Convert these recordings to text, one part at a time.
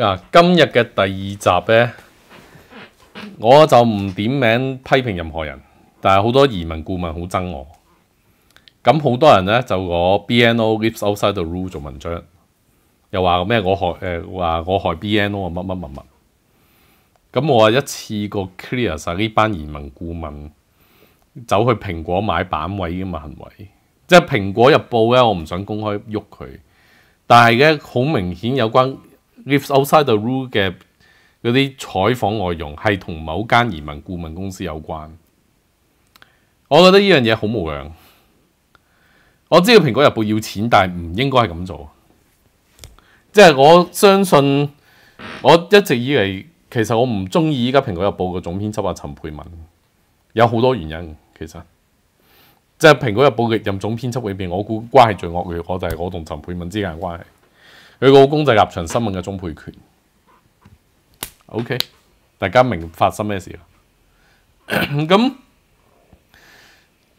嗱，今日嘅第二集咧，我就唔点名批评任何人，但系好多移民顾问好憎我。咁好多人咧就我 B N O lives outside the rule 做文章，又话咩我害诶话我害 B N O 乜乜乜乜。咁我啊一次过 clear 晒呢班移民顾问走去苹果买版位咁嘅行为，即系苹果日报咧，我唔想公开喐佢，但系咧好明显有关。lifts outside the rule 嘅嗰啲採訪內容係同某間移民顧問公司有關，我覺得呢樣嘢好無良。我知道蘋果日報要錢，但係唔應該係咁做。即係我相信，我一直以嚟其實我唔中意依家蘋果日報嘅總編輯啊陳佩文，有好多原因其實即係蘋果日報嘅任總編輯裏邊，我估關係最惡劣，我就係我同陳佩文之間嘅關係。佢個老公就係立場新聞嘅鐘佩權。OK，大家明發生咩事？咁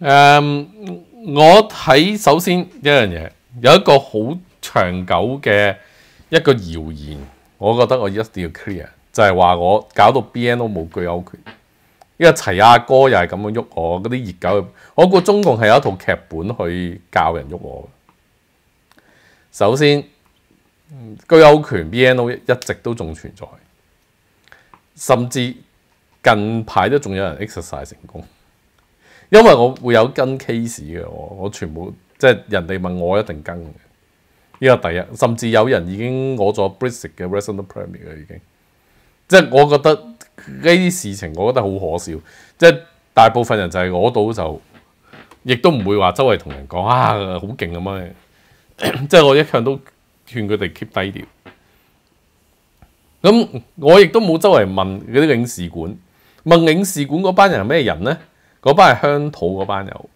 誒，我睇首先一樣嘢，有一個好長久嘅一個謠言，我覺得我一定要 clear，就係話我搞到 B N 都冇居有權，因為齊阿哥又係咁樣喐我，嗰啲熱狗，我估中共係有一套劇本去教人喐我。首先。居有權 BNO 一直都仲存在，甚至近排都仲有人 exercise 成功，因為我會有跟 case 嘅我，我全部即係人哋問我一定跟。依個第一，甚至有人已經攞咗 b r i t i s 嘅 r e s i d e n t permit 啦，已經即係我覺得呢啲事情，我覺得好可笑。即係大部分人就係攞到就亦都唔會話周圍同人講啊，好勁咁樣。即係我一向都。勸佢哋 keep 低調。咁我亦都冇周圍問嗰啲領事館問領事館嗰班人係咩人咧？嗰班係鄉土嗰班友，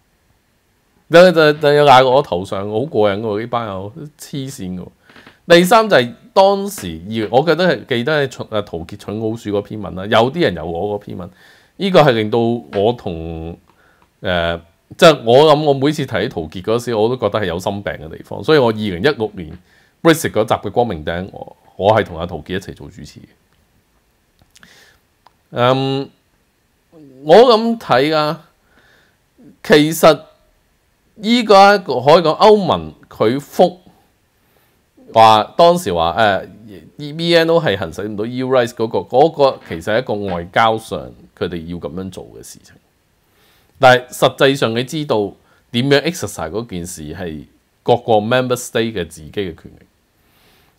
就就就又挨我頭上，好過癮喎。呢班友黐線喎。第三就係當時，二，我記得係記得係陶傑蠢老鼠嗰篇文啦。有啲人有我嗰篇文，呢個係令到我同誒即係我諗，我每次睇陶傑嗰時，我都覺得係有心病嘅地方。所以我二零一六年。嗰集嘅光明頂，我我係同阿陶傑一齊做主持嘅。嗯，我咁睇啊，其實依家可以講歐盟佢覆話，當時話誒 E B N O 係行使唔到 U R I S 嗰個嗰個，其實一個外交上佢哋要咁樣做嘅事情，但係實際上你知道點樣 exercise 嗰件事係各個 Member State 嘅自己嘅權力。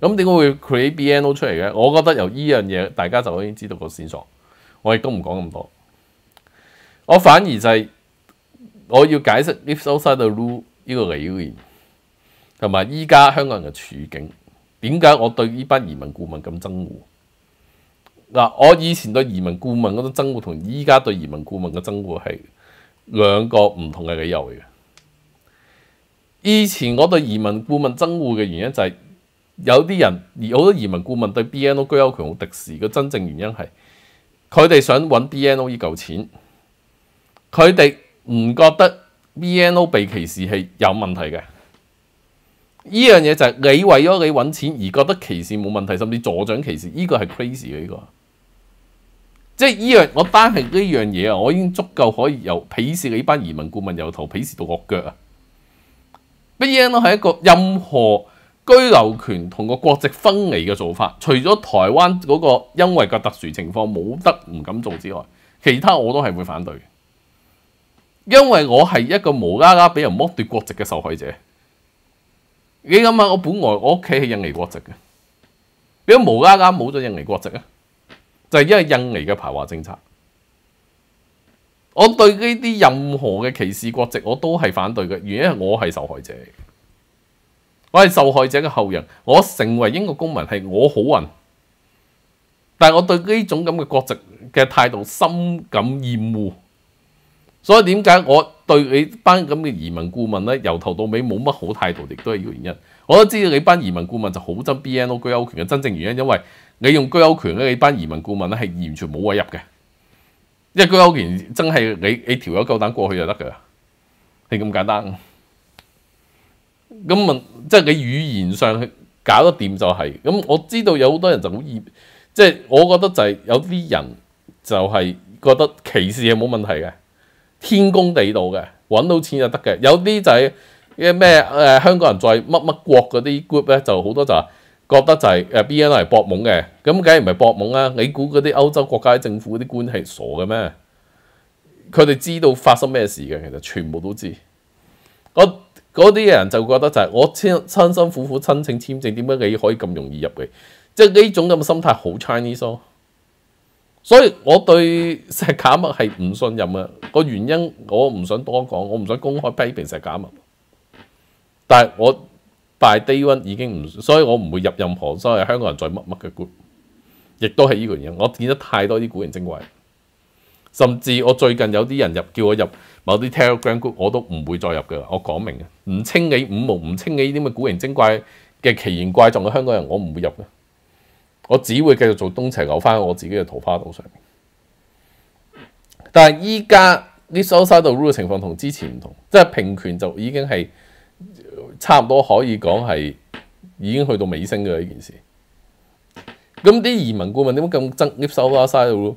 咁點解會 create BNO 出嚟嘅？我覺得由依樣嘢，大家就已經知道個線索。我亦都唔講咁多，我反而就係我要解釋 l i f e s outside the rule 依個理念，同埋依家香港人嘅處境點解我對呢班移民顧問咁憎惡嗱。我以前對移民顧問嗰種憎惡同依家對移民顧問嘅憎惡係兩個唔同嘅理由嚟嘅。以前我對移民顧問憎惡嘅原因就係。有啲人而好多移民顧問對 BNO 居有權好敵視嘅真正原因係佢哋想揾 BNO 依嚿錢，佢哋唔覺得 BNO 被歧視係有問題嘅。依樣嘢就係你為咗你揾錢而覺得歧視冇問題，甚至助長歧視，依個係 crazy 嘅依個。即係依樣，我單係呢樣嘢啊，我已經足夠可以由鄙視你班移民顧問由頭鄙視到落腳啊！BNO 係一個任何。居留權同個國籍分離嘅做法，除咗台灣嗰個因為個特殊情況冇得唔敢做之外，其他我都係會反對。因為我係一個無啦啦俾人剝奪國籍嘅受害者。你諗下，我本來我屋企係印尼國籍嘅，點無啦啦冇咗印尼國籍啊？就係因為印尼嘅排華政策。我對呢啲任何嘅歧視國籍我都係反對嘅，原因我係受害者。我系受害者嘅后人，我成为英国公民系我好运，但系我对呢种咁嘅国籍嘅态度深感厌恶，所以点解我对你班咁嘅移民顾问咧，由头到尾冇乜好态度，亦都系要原因。我都知道你班移民顾问就好憎 BNO 居有权嘅真正原因，因为你用居有权咧，你班移民顾问咧系完全冇位入嘅，因为居有权真系你你条友够胆过去就得噶，系咁简单。咁問，即係你語言上搞得掂就係。咁我知道有好多人就好易，即係我覺得就係有啲人就係覺得歧視係冇問題嘅，天公地道嘅，揾到錢就得嘅。有啲就係咩誒香港人在乜乜國嗰啲 group 咧，就好多就覺得就係誒 B N 係博懵嘅。咁梗係唔係博懵啦？你估嗰啲歐洲國家政府嗰啲官係傻嘅咩？佢哋知道發生咩事嘅，其實全部都知。我。嗰啲人就覺得就係我辛辛苦苦申請簽證，點解你可以咁容易入嚟？即係呢種咁嘅心態好 Chinese 咯。所以我對石卡物係唔信任嘅個原因，我唔想多講，我唔想公開批評石卡物。但係我 by day one 已經唔，所以我唔會入任何所謂香港人再乜乜嘅 group，亦都係呢個原因。我見得太多啲古靈精怪。甚至我最近有啲人入叫我入某啲 Telegram group，我都唔會再入嘅。我講明嘅，唔清你五毛，唔清你呢啲咁嘅古靈精怪嘅奇形怪狀嘅香港人，我唔會入嘅。我只會繼續做東邪牛，翻我自己嘅桃花島上面。但係依家啲收沙到 o e 嘅情況同之前唔同，即係平權就已經係差唔多可以講係已經去到尾聲嘅呢件事。咁啲移民顧問點解咁憎扐收沙 r u o e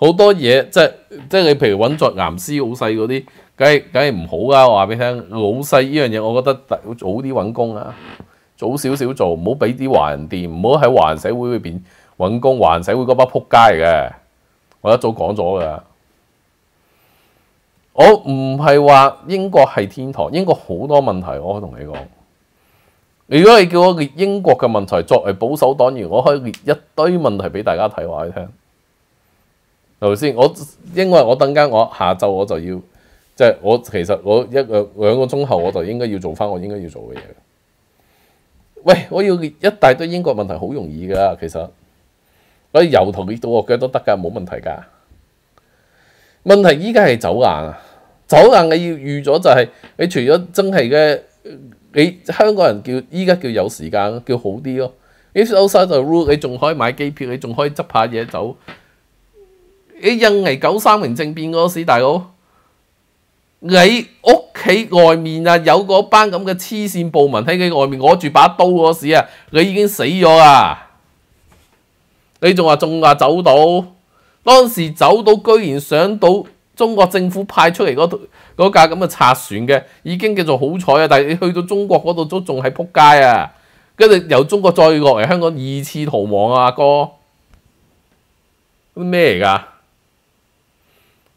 好多嘢即係即你，譬如揾作岩師，好細嗰啲，梗係梗係唔好啊！我話俾你聽，老細呢樣嘢，我覺得早啲揾工啊，早少少做，唔好俾啲人掂，唔好喺人社會裏面揾工，人社會嗰班撲街嘅。我一早講咗噶，我唔係話英國係天堂，英國好多問題，我同你講。如果你叫我列英國嘅問題作為保守黨，我可以列一堆問題俾大家睇，話你聽。系咪先？我因為我等間我下晝我就要，即係我其實我一個兩個鐘後我就應該要做翻我應該要做嘅嘢。喂，我要一大堆英國問題，好容易噶，其實我由頭跌到腳都得噶，冇問題噶。問題依家係走硬啊，走硬你要預咗就係，你除咗真係嘅，你香港人叫依家叫有時間叫好啲咯。If outside the rule，你仲可以買機票，你仲可以執下嘢走。你印尼九三零政變嗰時，大佬，你屋企外面啊有嗰班咁嘅黐線部民喺佢外面攞住把刀嗰時啊，你已經死咗啊！你仲話仲話走島，當時走島居然上到中國政府派出嚟嗰嗰架咁嘅拆船嘅，已經叫做好彩啊！但係你去到中國嗰度都仲係扑街啊！跟住由中國再落嚟香港二次逃亡啊，阿哥，咩嚟㗎？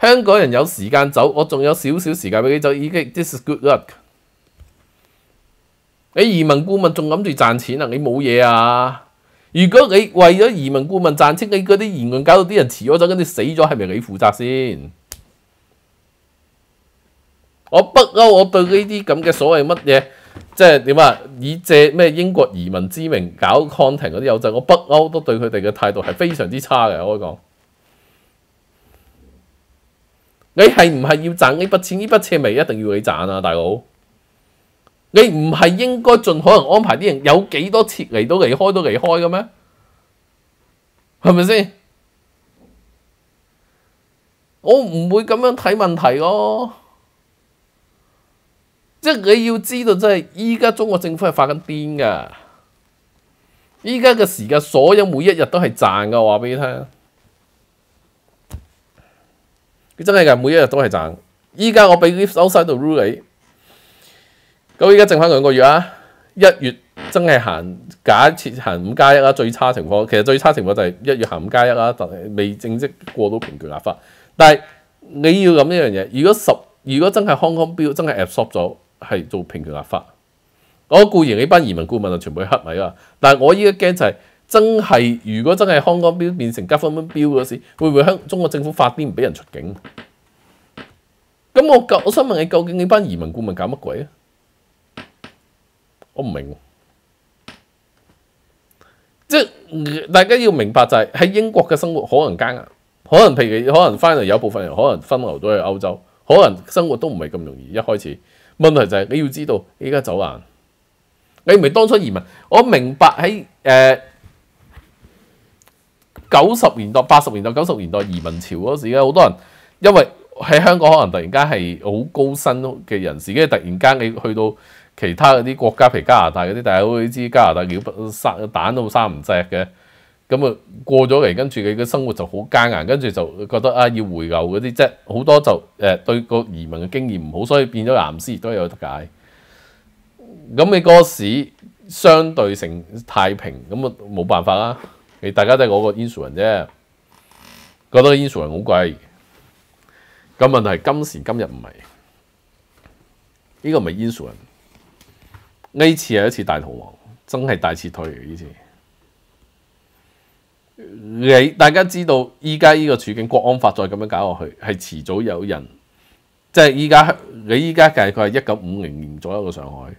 香港人有时间走，我仲有少少时间俾你走，已经，is good luck。你移民顾问仲谂住赚钱啊？你冇嘢啊？如果你为咗移民顾问赚钱，你嗰啲言论搞到啲人迟咗走，跟住死咗，系咪你负责先？我北欧我对呢啲咁嘅所谓乜嘢，即系点啊？以借咩英国移民之名搞抗停嗰啲友仔，我北欧都对佢哋嘅态度系非常之差嘅，我講。以讲。你系唔系要赚呢笔钱？呢笔钱未一定要你赚啊，大佬！你唔系应该尽可能安排啲人，有几多撤嚟都离开都离开嘅咩？系咪先？我唔会咁样睇问题咯。即系你要知道，真系依家中国政府系发紧癫噶。依家嘅时间，所有每一日都系赚嘅，话俾你听。真系噶，每一日都系赚。依家我俾 r u l 到你，咁依家剩翻兩個月啊！一月真係行，假設行五加一啦，最差情況。其實最差情況就係一月行五加一啦，未正式過到平權立法。但係你要諗一樣嘢，如果十，如果真係康康表真係 absor 咗，係做平權立法。我固然呢班移民顧問就全部黑米啦。但係我依家驚就係。真係，如果真係康港標變成加封標嗰時，會唔會向中國政府發啲唔俾人出境？咁我，我想問你，究竟你班移民顧問搞乜鬼啊？我唔明，即係大家要明白就係喺英國嘅生活可能艱難，可能譬如可能翻嚟有部分人可能分流咗去歐洲，可能生活都唔係咁容易。一開始問題就係你要知道，你而家走難，你唔係當初移民。我明白喺誒。九十年代、八十年代、九十年代移民潮嗰時咧，好多人因為喺香港可能突然間係好高薪嘅人士，跟住突然間你去到其他嗰啲國家，譬如加拿大嗰啲，大家會知加拿大鳥生蛋都生唔隻嘅，咁啊過咗嚟，跟住佢嘅生活就好艱難，跟住就覺得啊要回流嗰啲啫，好多就誒對個移民嘅經驗唔好，所以變咗藍絲都有得解。咁你嗰時相對性太平，咁啊冇辦法啦。你大家都係嗰個 Insurer 啫，覺得 Insurer 好貴。咁問題今時今日唔係，呢個唔係 Insurer。呢次係一次大逃亡，真係大撤退嘅呢次。你大家知道依家呢個處境，國安法再咁樣搞落去，係遲早有人。即係依家，你依家大概係一九五零年左右嘅上海。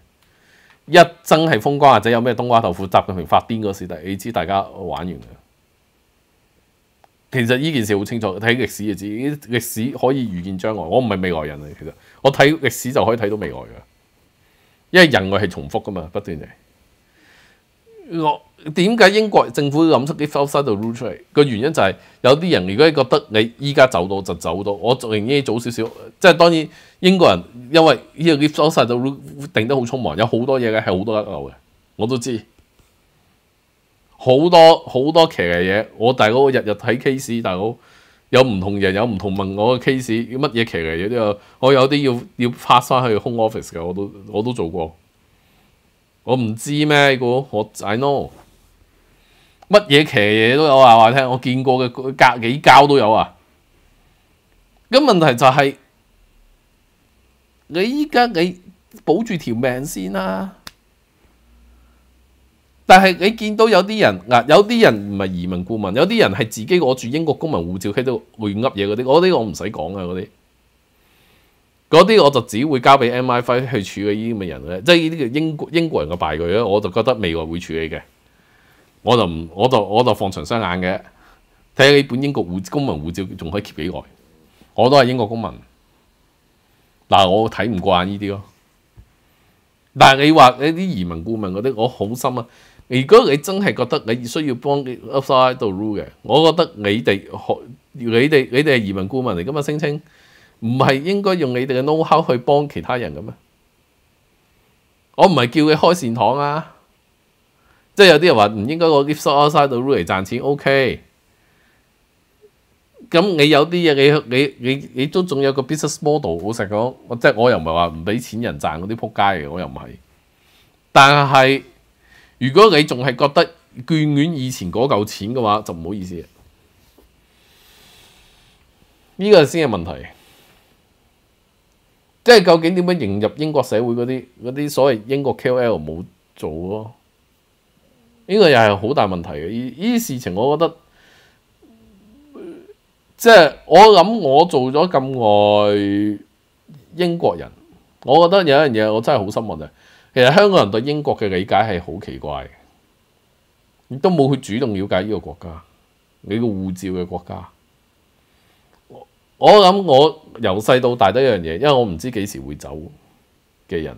一真係風瓜，或者有咩冬瓜豆腐，習近平發癲嗰時，但係你知大家玩完啦。其實呢件事好清楚，睇歷史就知，歷史可以預見將來。我唔係未來人嚟，其實我睇歷史就可以睇到未來嘅，因為人類係重複噶嘛，不斷地。我。點解英國政府諗出啲 i 塞 e out？個原因就係有啲人如果你覺得你依家走到就走到，我仲呢早少少，即係當然英國人因為呢個啲修塞 e 定得好匆忙，有好多嘢嘅係好多一漏嘅，我都知好多好多騎嘅嘢。我大佬日日睇 case，大佬有唔同人有唔同問我嘅 case，乜嘢騎嘅嘢都有。我有啲要要 pass 翻去 h office m e o 嘅，我都我都做過。我唔知咩？我我 I know。乜嘢騎嘢都有啊！話聽，我見過嘅隔幾交都有啊。咁問題就係你依家你保住條命先啦。但係你見到有啲人嗱，有啲人唔係移民顧問，有啲人係自己攞住英國公民護照喺度亂噏嘢嗰啲，嗰啲我唔使講啊，嗰啲嗰啲我就只會交俾 M I f i 去處理呢啲咁嘅人咧，即係呢啲叫英國英國人嘅敗類咧，我就覺得未來會處理嘅。我就唔，我就我就放長雙眼嘅，睇下你本英國護公民護照仲可以 keep 幾耐。我都係英國公民，嗱我睇唔慣呢啲咯。但係你話你啲移民顧問嗰啲，我好心啊。如果你真係覺得你需要幫你 Upside 到 Rule 嘅，我覺得你哋學，你哋你哋係移民顧問嚟，噶嘛，聲稱唔係應該用你哋嘅 know how 去幫其他人嘅咩？我唔係叫你開善堂啊！即係有啲人話唔應該我 g i f t s o u i d e 到嚟賺錢，OK。咁你有啲嘢，你你你你都仲有個 business model。老實講，即係我又唔係話唔俾錢人賺嗰啲撲街嘅，我又唔係。但係如果你仲係覺得眷戀以前嗰嚿錢嘅話，就唔好意思呢個先係問題，即係究竟點樣融入英國社會嗰啲嗰啲所謂英國 o l 冇做咯？呢個又係好大問題嘅，呢依事情我覺得，即系我諗我做咗咁耐英國人，我覺得有一樣嘢我真係好失望就其實香港人對英國嘅理解係好奇怪，亦都冇去主動了解呢個國家，你個護照嘅國家。我我諗我由細到大都一樣嘢，因為我唔知幾時會走嘅人。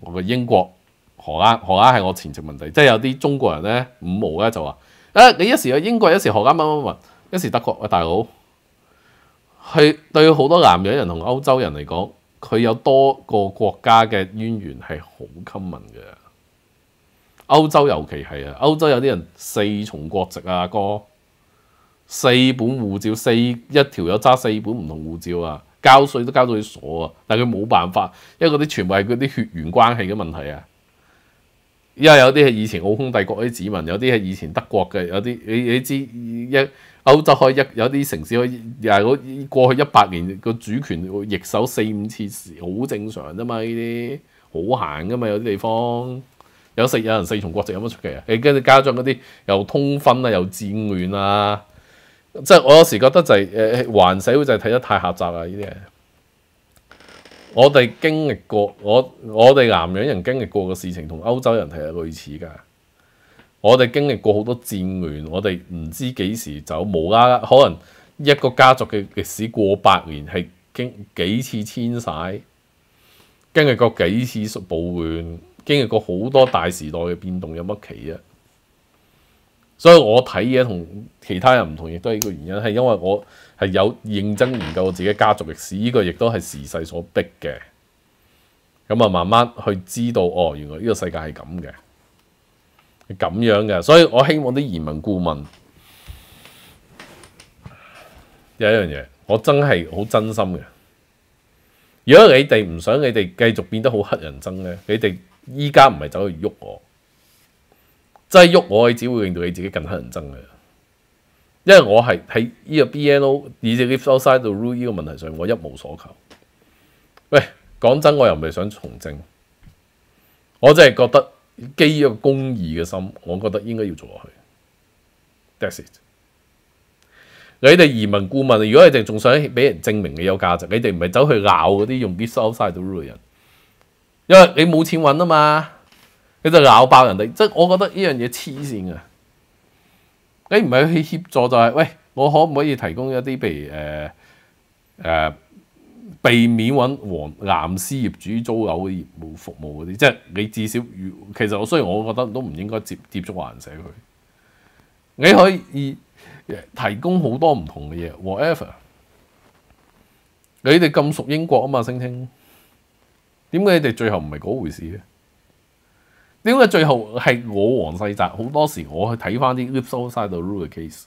我嘅英國、荷蘭、荷蘭係我前殖民地，即係有啲中國人咧，五毛咧就話：，誒你一時去英國，一時荷蘭乜乜乜，一時德國，大佬，係對好多南洋人同歐洲人嚟講，佢有多個國家嘅淵源係好 common 嘅。歐洲尤其係啊，歐洲有啲人四重國籍啊，哥，四本護照，四一條友揸四本唔同護照啊。交税都交到佢傻啊！但佢冇辦法，因為嗰啲全部係嗰啲血緣關係嘅問題啊。因為有啲係以前奧空帝國啲子民，有啲係以前德國嘅，有啲你你知一歐洲可以一有啲城市可以又係嗰過去一百年個主權逆手四五次時，好正常啫嘛？呢啲好行噶嘛？有啲地方有四有人四重國籍有乜出奇啊？你跟住加上嗰啲又通婚啊，又戰亂啊。即係我有時覺得就係誒環社會就係睇得太狹窄啦！呢啲嘢，我哋經歷過，我我哋南洋人經歷過嘅事情同歐洲人係類似噶。我哋經歷過好多戰亂，我哋唔知幾時走，無啦啦，可能一個家族嘅歷史過百年，係經幾次遷徙，經歷過幾次暴亂，經歷過好多大時代嘅變動，有乜奇啊？所以我睇嘢同其他人唔同，亦都系一个原因，系因为我系有认真研究我自己家族历史，呢个亦都系时势所逼嘅。咁啊，慢慢去知道哦，原来呢个世界系咁嘅，咁样嘅。所以我希望啲移民顾问有一样嘢，我真系好真心嘅。如果你哋唔想你哋继续变得好黑人憎咧，你哋依家唔系走去喐我。即系喐我，只会令到你自己更乞人憎嘅。因为我系喺呢个 BNO，以至 lift outside to rule 呢个问题上，我一无所求。喂，讲真，我又唔系想从政，我真系觉得基于一个公义嘅心，我觉得应该要做落去。That’s it。你哋移民顾问，如果你哋仲想俾人证明你有价值，你哋唔系走去鬧嗰啲用 lift outside to rule 嘅人，因为你冇钱揾啊嘛。你就咬爆人哋，即系我觉得呢样嘢黐线嘅。你唔系去协助，就系喂我可唔可以提供一啲譬如诶诶避免揾黄蓝丝业主租楼嘅业务服务嗰啲，即系你至少其实我虽然我觉得都唔应该接接触华人社佢。你可以提供好多唔同嘅嘢，whatever。你哋咁熟英国啊嘛，聲称点解你哋最后唔系嗰回事咧？點解最後係我黃世澤？好多時我去睇翻啲 lips outside the rule case，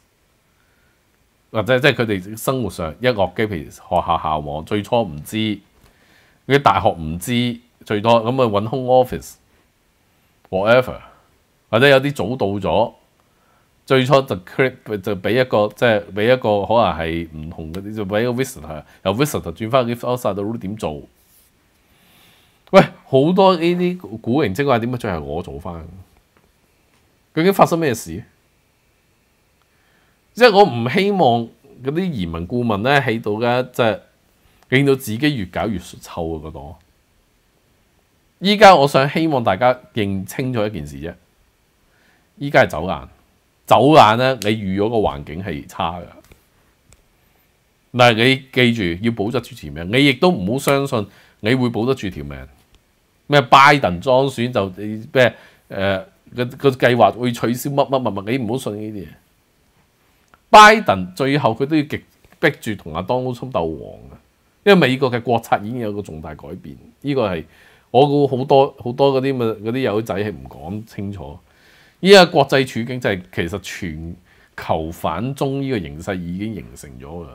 或者即係佢哋生活上一個機，譬如學校校網，最初唔知，啲大學唔知，最多咁啊揾 home office，whatever，或者有啲早到咗，最初就 clip 就俾一個即係俾一個可能係唔同嗰啲，就俾個 visitor，由 visitor 轉翻 lips outside the rule 點做。喂，好多呢啲古靈精话点解最係系我做翻？究竟发生咩事？即系我唔希望嗰啲移民顾问咧喺度嘅，係令到自己越搞越臭啊！嗰档。依家我想希望大家认清楚一件事啫。依家系走眼，走眼咧，你遇咗个环境系差噶。嗱，你记住要保得住條命，你亦都唔好相信你会保得住条命。咩拜登装选就咩诶个个计划会取消乜乜乜乜，你唔好信呢啲嘢。拜登最后佢都要极逼住同阿当乌冲斗王啊，因为美国嘅国策已经有个重大改变，呢个系我估好多好多嗰啲咪嗰啲友仔系唔讲清楚。依家国际处境就系其实全球反中呢個形势已经形成咗噶，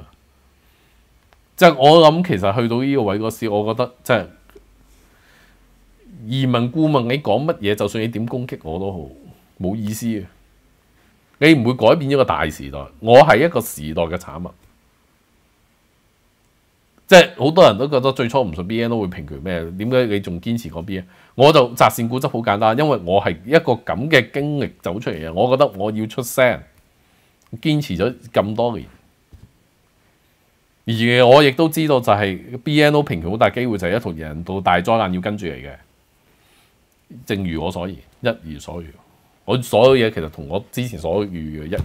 即系我谂其实去到呢个位嗰时，我觉得即系。移民顧問，你講乜嘢？就算你點攻擊我都好，冇意思啊！你唔會改變一個大時代。我係一個時代嘅產物。即係好多人都覺得最初唔信 B N O 會平權咩？點解你仲堅持個 B 啊？我就窄線固執好簡單，因為我係一個咁嘅經歷走出嚟嘅，我覺得我要出聲，堅持咗咁多年。而我亦都知道就係 B N O 平權好大機會就係一套人到大災難要跟住嚟嘅。正如我所言，一如所預，我所有嘢其實同我之前所預嘅一樣。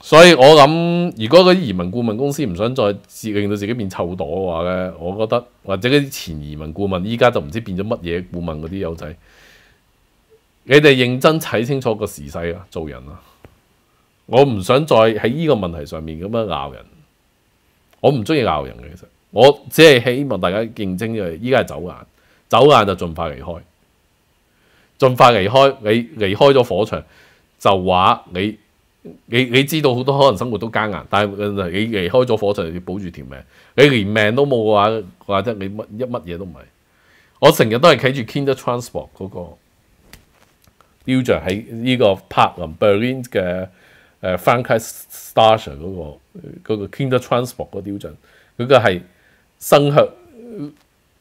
所以我諗，如果嗰啲移民顧問公司唔想再令到自己變臭朵嘅話咧，我覺得或者嗰啲前移民顧問依家就唔知變咗乜嘢顧問嗰啲友仔，你哋認真睇清楚個時勢啊，做人啊！我唔想再喺呢個問題上面咁樣鬧人。我唔中意鬧人嘅，其實我只係希望大家認因為依家係走眼。走眼就盡快離開，盡快離開。你離開咗火場，就話你你你知道好多可能生活都艱難，但係你離開咗火場要保住條命。你連命都冇嘅話，話得你乜一乜嘢都唔係。我成日都係企住 k i n d e r Transport 嗰個雕像喺呢個柏林嘅誒 Frankie Star h 嗰個嗰個 k i n d e r Transport 嗰雕像，嗰個係生核。